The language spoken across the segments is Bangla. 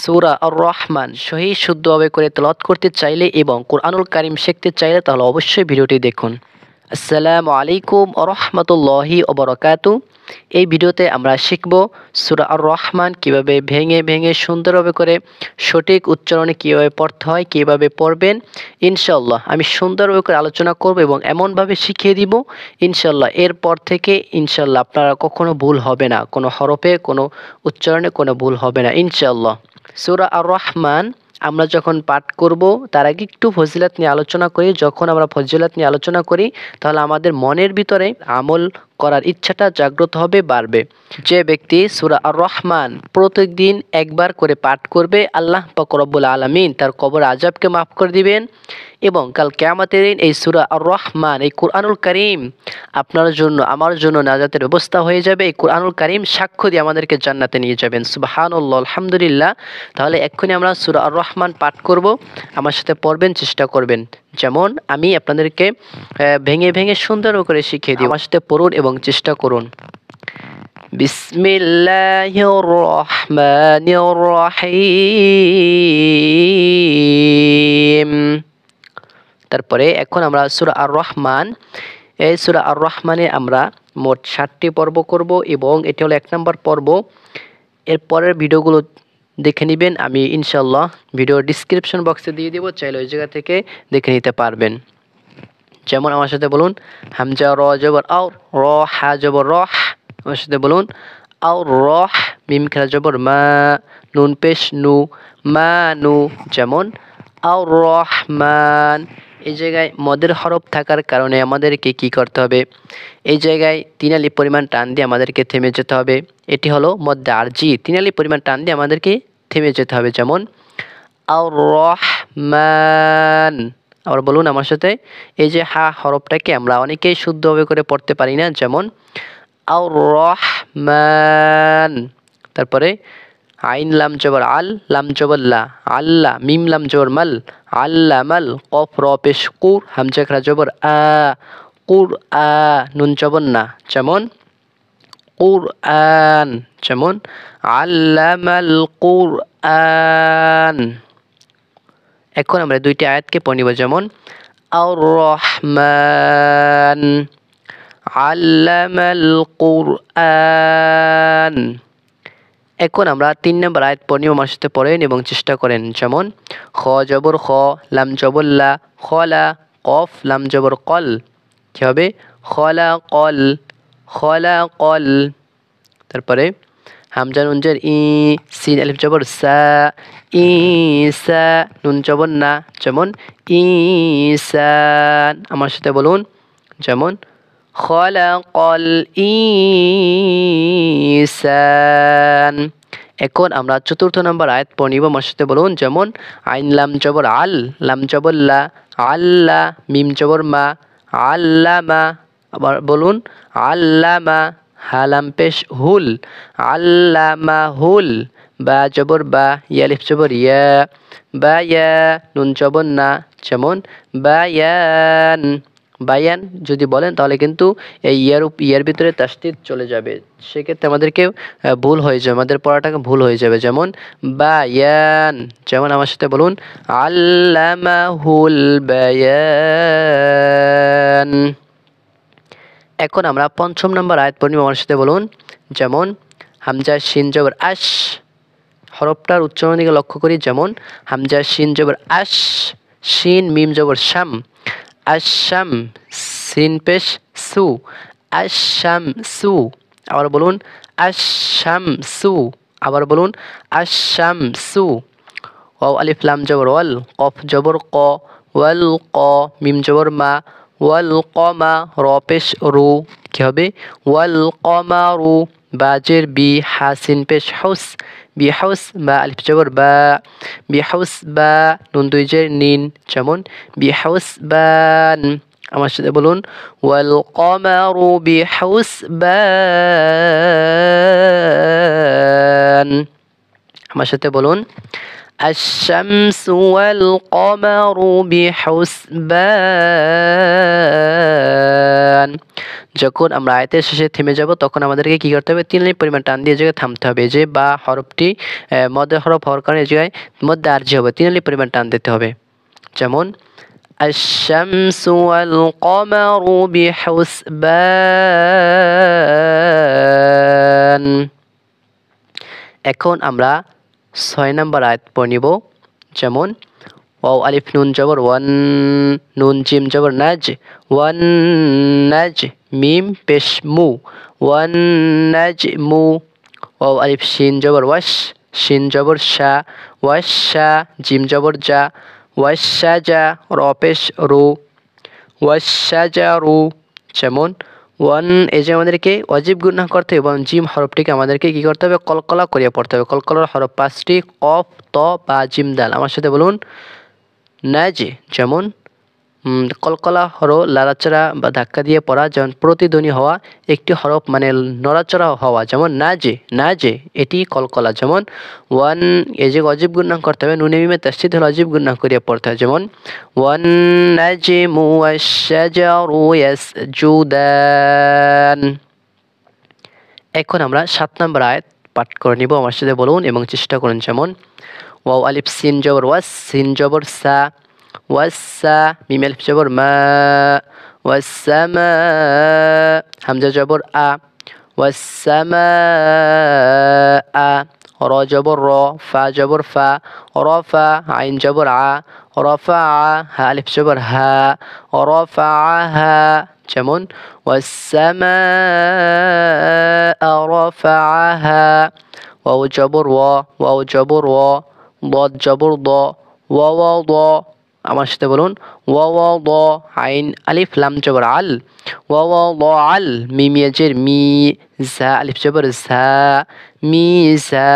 সুরা আর রহমান সহি শুদ্ধভাবে করে তলত করতে চাইলে এবং কোরআনুল কারিম শিখতে চাইলে তাহলে অবশ্যই ভিডিওটি দেখুন আসসালামু আলাইকুম রহমতুল্লাহি অবরকাত এই ভিডিওতে আমরা শিখব সুরা আর রহমান কিভাবে ভেঙে ভেঙে সুন্দরভাবে করে সঠিক উচ্চারণে কীভাবে পড়তে হয় কীভাবে পড়বেন ইনশাল্লাহ আমি সুন্দরভাবে করে আলোচনা করব এবং এমনভাবে শিখিয়ে দিব ইনশাল্লাহ এরপর থেকে ইনশাল্লাহ আপনারা কখনো ভুল হবে না কোনো হরফে কোনো উচ্চারণে কোনো ভুল হবে না ইনশাল্লাহ সুরা আর রহমান আমরা যখন পাঠ করব তার আগে একটু ফজিলাত নিয়ে আলোচনা করি যখন আমরা ফজিলাত নিয়ে আলোচনা করি তাহলে আমাদের মনের ভিতরে আমল করার ইচ্ছাটা জাগ্রত হবে বাড়বে যে ব্যক্তি সুরা আর রহমান প্রত্যেকদিন একবার করে পাঠ করবে আল্লাহ পাকরব্বুল আলমিন তার কবর আজাবকে মাফ করে দিবেন এবং কাল কেমাতের দিন এই সুরা আর রহমান এই কোরআনুল করিম আপনার জন্য আমার জন্য নাজাতের ব্যবস্থা হয়ে যাবে এই কোরআনুল করিম সাক্ষ্য দিয়ে আমাদেরকে জান্নাতে নিয়ে যাবেন সুবাহানুল্লাহ আলহামদুলিল্লাহ তাহলে এক্ষুনি আমরা সুরা আর রহমান পাঠ করব আমার সাথে পড়বেন চেষ্টা করবেন যেমন আমি আপনাদেরকে ভেঙে ভেঙে সুন্দর করে শিখিয়ে দিই আমার সাথে পড়ুন এবং চেষ্টা করুন بسم الله الرحمن الرحيم তারপরে এখন আমরা সুরা আর রহমান এই সুরা আর রহমানে আমরা মোট ষাটটি পর্ব করব এবং এটি হলো এক নম্বর পর্ব এর পরের ভিডিওগুলো দেখে নেবেন আমি ইনশাল্লাহ ভিডিও ডিসক্রিপশন বক্সে দিয়ে দেবো চাইলে ওই জায়গা থেকে দেখে নিতে পারবেন যেমন আমার সাথে বলুন হামজা র জবর আও র হা জবর র আমার সাথে বলুন আও র মিম খেলা জবর মা নুন পেশ নু মা নু যেমন আও রহমান এই জায়গায় মদের হরফ থাকার কারণে আমাদেরকে কি করতে হবে এই জায়গায় তিনালি পরিমাণ টান দিয়ে আমাদেরকে থেমে যেতে হবে এটি হলো মদ্যে জি তিনালি পরিমাণ টান দিয়ে আমাদেরকে থেমে যেতে হবে যেমন আর রহমান আবার বলুন আমার সাথে এই যে হা হরফটাকে আমরা অনেকেই শুদ্ধভাবে করে পড়তে পারি না যেমন আর রহমান তারপরে আইন লাম জবর আল লাম জবল্লা আল্লাহ মিম লাম জবর মাল আল্লা মাল কফ র পেশ কুর হামজাখরা জবর আ কুর আ নুন জবর না যেমন কুর আন যেমন আল্লামাল কুরআন এখন আমরা দুইটি আয়াতকে পড়িব যেমন আর রহমান আল্লামাল কুরআন এখন আমরা তিন নম্বর আয়াত পড়িব আমার সাথে পড়েন এবং চেষ্টা করেন যেমন খ জবর খ লাম জবল্লা খলা কফ লাম জবর কল কী হবে খলা কল খলা কল তারপরে হামজা নুন জর ই সিন আলিফ জবর সা ই সা নুন জবর না যেমন ই সান আমার সাথে বলুন যেমন ই সান এখন আমরা চতুর্থ নম্বর আয়াত পড়িব আমার সাথে বলুন যেমন আইন লাম জবর আল লাম জবর লা আল্লা মিম জবর মা আল্লামা আবার বলুন আল্লামা হালাম পেশ হুল আল্লামা হুল বা জবর বা ইয়ালিফ জবর ইয়া বা ইয়া নুন জবর না যেমন বায়ান বায়ান যদি বলেন তাহলে কিন্তু এই ইয়ার ইয়ার ভিতরে তাস্তিদ চলে যাবে সেক্ষেত্রে আমাদেরকে ভুল হয়ে যাবে আমাদের পড়াটাকে ভুল হয়ে যাবে যেমন বায়ান যেমন আমার সাথে বলুন হুল বায়ান এখন আমরা পঞ্চম নম্বর আয়াত পূর্ণিমা আমার সাথে বলুন যেমন হামজা শিন জবর আস হরফটার উচ্চারণ দিকে লক্ষ্য করি যেমন হামজা শিন জবর সিন শিন মিম জবর শাম আশাম সিন পেশ সু আশাম সু আবার বলুন আশাম সু আবার বলুন আশাম সু ও আলিফলাম জবর ওয়াল কফ জবর ক ওয়াল ক মিম জবর মা ওয়াল কমা রপেশ রু কী হবে ওয়াল কমা রু বাজের বি হাসিন পেশ হাউস বি হাউস বা আলিফ জবর বা বি হাউস বা নুন দুইজের নিন যেমন বি হাউস বান আমার সাথে বলুন ওয়াল কমা রু বি হাউস বা আমার সাথে বলুন الشمس والقمر بحسبان যখন আমরা আয়তের শেষে থেমে যাব তখন আমাদেরকে কী করতে হবে তিন লাইন পরিমাণ টান দিয়ে জায়গায় থামতে হবে যে বা হরফটি মধ্যে হরফ হওয়ার কারণে জায়গায় মধ্যে আর্জি হবে তিন লাইন পরিমাণ টান দিতে হবে যেমন الشمس والقمر بحسبان এখন আমরা ছয় নম্বর আয়াত পড়িব যেমন ও আলিফ নুন জবর ওয়ান নুন জিম জবর নাজ ওয়ান নাজ মিম পেশ মু ওয়ান নাজ মু ও আলিফ শিন জবর ওয়াশ শিন জবর শা ওয়াশ শা জিম জবর যা ওয়াশ যা র পেশ রু ওয়াশ যা রু যেমন ওয়ান এই যে আমাদেরকে অজীব গুন্না করতে এবং জিম হরফটিকে আমাদেরকে কী করতে হবে কলকলা করিয়া পড়তে হবে কলকলার হরফ পাঁচটি কফ ত বা জিম দাল আমার সাথে বলুন নাজি যেমন কলকলা হর লাড়াচড়া বা ধাক্কা দিয়ে পড়া যেমন প্রতিধ্বনি হওয়া একটি হরফ মানে নড়াচড়া হওয়া যেমন না যে না যে এটি কলকলা যেমন ওয়ান এ যে অজীব গুণা করতে হবে নুনে মিমে তাসিদ হলে অজীব গুণা করিয়া পড়তে হয় যেমন ওয়ান নাজিমু ওয়াশজারু ইয়াসজুদান এখন আমরা সাত নম্বর আয়াত পাঠ করে নিব আমার সাথে বলুন এবং চেষ্টা করুন যেমন ওয়াও আলিফ সিন জবর ওয়াস সিন জবর সা والس ميم ألف جبر ما والسماء همزة جبر أ والسماء را جبر را فا جبر فا رفع عين جبر ع رفع ها ألف جبر ها رفعها جمون والسماء رفعها واو جبر وا واو جبر وا ضاد جبر ضا ضا আমার সাথে বলুন ওয়া আইন আলিফ লাম জবর আল ওয়া আল মি মিয়াজের মি ঝা আলিফ জবর ঝা মি ঝা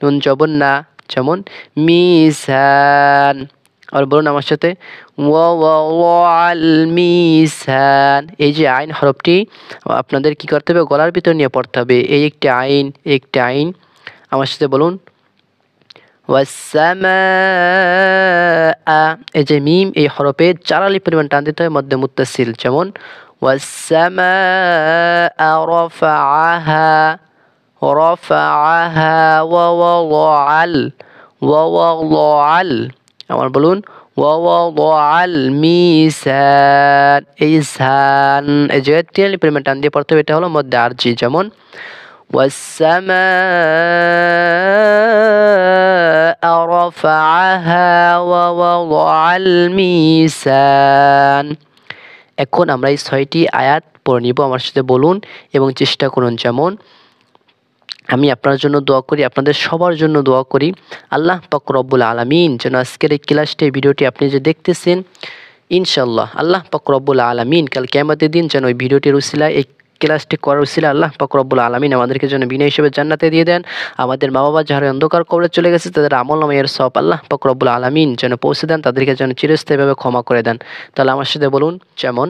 নুন জবর না যেমন মি মিসান আর বলুন আমার সাথে ওয়াল এই যে আইন হরফটি আপনাদের কি করতে হবে গলার ভিতর নিয়ে পড়তে হবে এই একটি আইন একটি আইন আমার সাথে বলুন ওয়াসামা এই যে মিম এই হরফে চারালি পরিমাণ টান দিতে হয় মধ্যে মুত্তাসিল যেমন ওয়াসামা রফাআহা রফাআহা ওয়াল ওয়াল আমার বলুন ওয়াল মিসান এই সান এই যে তিরালি পরিমাণ টান দিয়ে পড়তে হবে এটা হলো মধ্যে আরজি যেমন ওয়াসামা رفعها ووضع الميزان এখন আমরা এই ছয়টি আয়াত পড়ে নিব আমার সাথে বলুন এবং চেষ্টা করুন যেমন আমি আপনার জন্য দোয়া করি আপনাদের সবার জন্য দোয়া করি আল্লাহ পাক রব্বুল আলমিন যেন আজকের এই ক্লাসটি ভিডিওটি আপনি যে দেখতেছেন ইনশাল্লাহ আল্লাহ পাক রব্বুল আলমিন কাল কেমাতের দিন যেন ওই ভিডিওটির উসিলায় এই ক্লাসটি করার ছিল আল্লাহ পাকরব্বুল আলমিন আমাদেরকে যেন বিনয় হিসেবে জান্নাতে দিয়ে দেন আমাদের মা বাবা যারা অন্ধকার কবরে চলে গেছে তাদের আমল নামের সব আল্লাহ পাকরব্বুল আলমিন যেন পৌঁছে দেন তাদেরকে যেন চিরস্থায়ীভাবে ক্ষমা করে দেন তাহলে আমার সাথে বলুন যেমন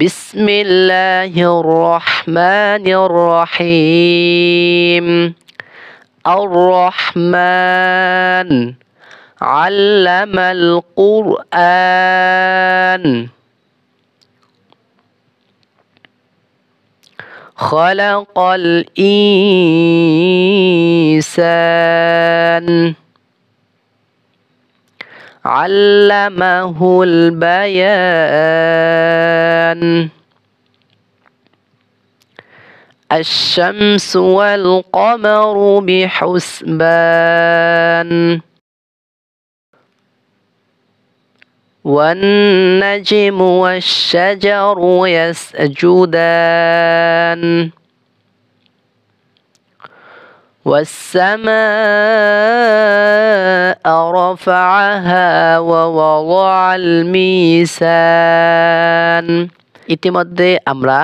বিসমিল্লাহির রহমানির রহিম আর রহমান আল্লামাল কুরআন خلق الإنسان علمه البيان الشمس والقمر بحسبان والنجم والشجر يسجدان والسماء رفعها ووضع الميزان ইতিমধ্যে আমরা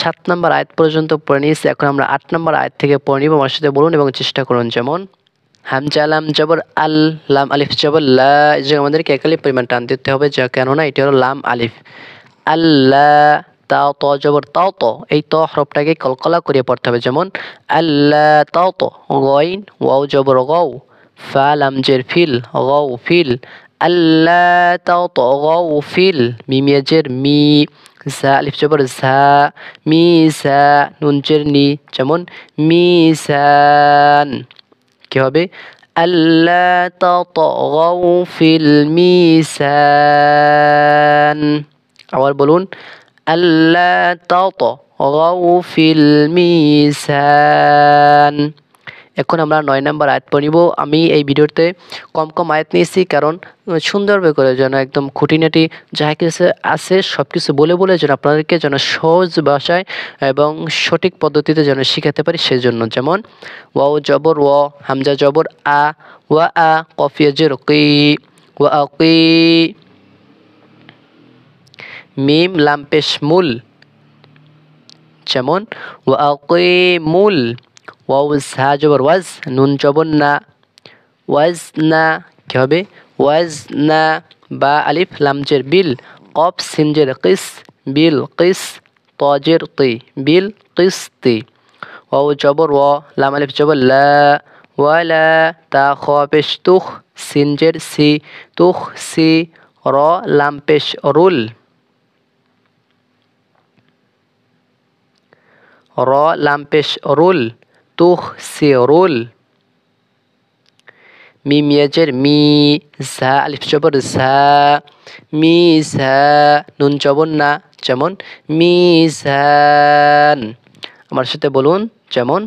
সাত নম্বর আয়াত পর্যন্ত পড়ে নিয়েছি এখন আমরা আট নম্বর আয়াত থেকে পড়ে নিব আমার সাথে বলুন এবং চেষ্টা করুন যেমন হামজা লাম জবর আল লাম আলিফ জবর লা আমাদেরকে একালি পরিমাণ টান দিতে হবে যা কেননা এটি হলো লাম আলিফ আল্লাহ তাও ত জবর তাও ত এই ত হরফটাকে কলকলা করিয়ে পড়তে হবে যেমন আল্লাহ তাও তো গইন ওয়াও জবর গৌ ফা লাম জের ফিল গৌ ফিল আল্লাহ তাও ত গৌ ফিল মিমিয়া জের মি ঝা আলিফ জবর ঝা মি ঝা নুন জের নি যেমন সান কি হবে আল্লা ততগাউ ফিল মিসান আবার বলুন আল্লা ততগাউ ফিল মিসান এখন আমরা নয় নম্বর আয়াত পড়িব আমি এই ভিডিওতে কম কম আয়াত নিয়েছি কারণ সুন্দরভাবে করে যেন একদম খুঁটিনাটি যা কিছু আছে সব কিছু বলে বলে যেন আপনাদেরকে যেন সহজ ভাষায় এবং সঠিক পদ্ধতিতে যেন শেখাতে পারি সেই জন্য যেমন ওয়াও জবর ও হামজা জবর আ ওয়া আ কফিয়া জের কি ওয়া কি মিম লাম্পেশ মূল যেমন ওয়া মূল ওয়াউজ হা জবর ওয়াজ নুন জবর না ওয়াজ না কী হবে ওয়াজ না বা আলিফ লামজের বিল কপ সিনজের কিস বিল কিস তজের তি বিল কিস তি ও জবর ও লাম আলিফ জবর লা ওয়ালা তা খ পেশ তুখ সিনজের সি তুখ সি র লাম্পেশ পেশ রুল র লাম রুল سيرول ميم يجر مي سا ألف جبر سا مي سا نون جبر না যেমন মিজান আমার সাথে بولون جمون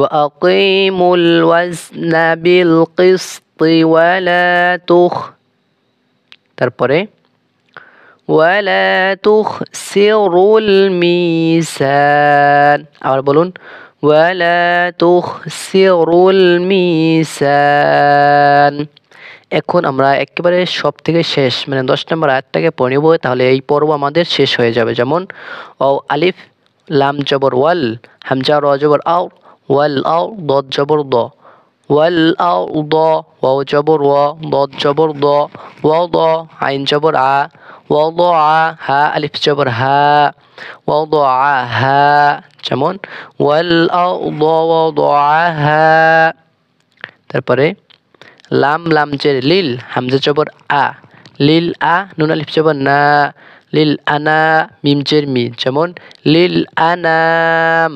وأقيموا الوزن بالقسط ولا تخ তারপরে ولا তুখসিরুল মিসান আবার বলুন ولا তুখসিরুল মিসান এখন আমরা একেবারে সব থেকে শেষ মানে দশ নম্বর আয়াতটাকে পড়ে নেব তাহলে এই পর্ব আমাদের শেষ হয়ে যাবে যেমন ও আলিফ লাম জবর ওয়াল হামজা র জবর আও ওয়াল আও দ জবর দ ওয়াল আও দ ওয়াও জবর ওয়া দ জবর দ ও দ আইন জবর আ আলিফ হা যেমন তারপরে লাম লাম চের লিল হামজা চবর আ লিল আ নুন আলিফ জবর না লিল আনা মিম জের মি যেমন লিল আনাম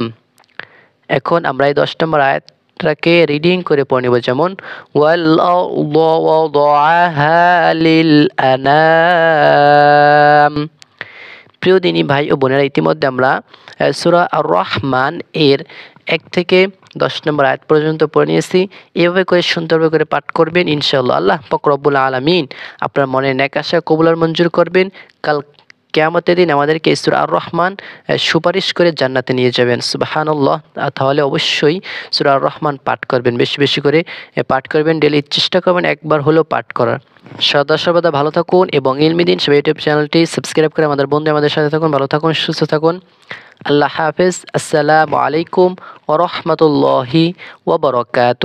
এখন আমরা এই দশ নম্বর আয়াত কথাটাকে রিডিং করে পড়ে নেব যেমন ওয়াল প্রিয় দিনী ভাই ও বোনেরা ইতিমধ্যে আমরা সুরা রহমান এর এক থেকে দশ নম্বর আয়াত পর্যন্ত পড়ে নিয়েছি এভাবে করে সুন্দরভাবে করে পাঠ করবেন ইনশাআল্লাহ আল্লাহ ফকরবুল আলমিন আপনার মনে নেকাশা কবুলার মঞ্জুর করবেন কাল কেয়ামতের দিন আমাদেরকে ইসুর আর রহমান সুপারিশ করে জান্নাতে নিয়ে যাবেন সুবাহানুল্লাহ তাহলে অবশ্যই সুরা আর রহমান পাঠ করবেন বেশি বেশি করে পাঠ করবেন ডেলি চেষ্টা করবেন একবার হলেও পাঠ করার সদা সর্বদা ভালো থাকুন এবং দিন সব ইউটিউব চ্যানেলটি সাবস্ক্রাইব করে আমাদের বন্ধু আমাদের সাথে থাকুন ভালো থাকুন সুস্থ থাকুন আল্লাহ হাফেজ আসসালামু আলাইকুম ওরহমতুল্লাহি ওবরকাত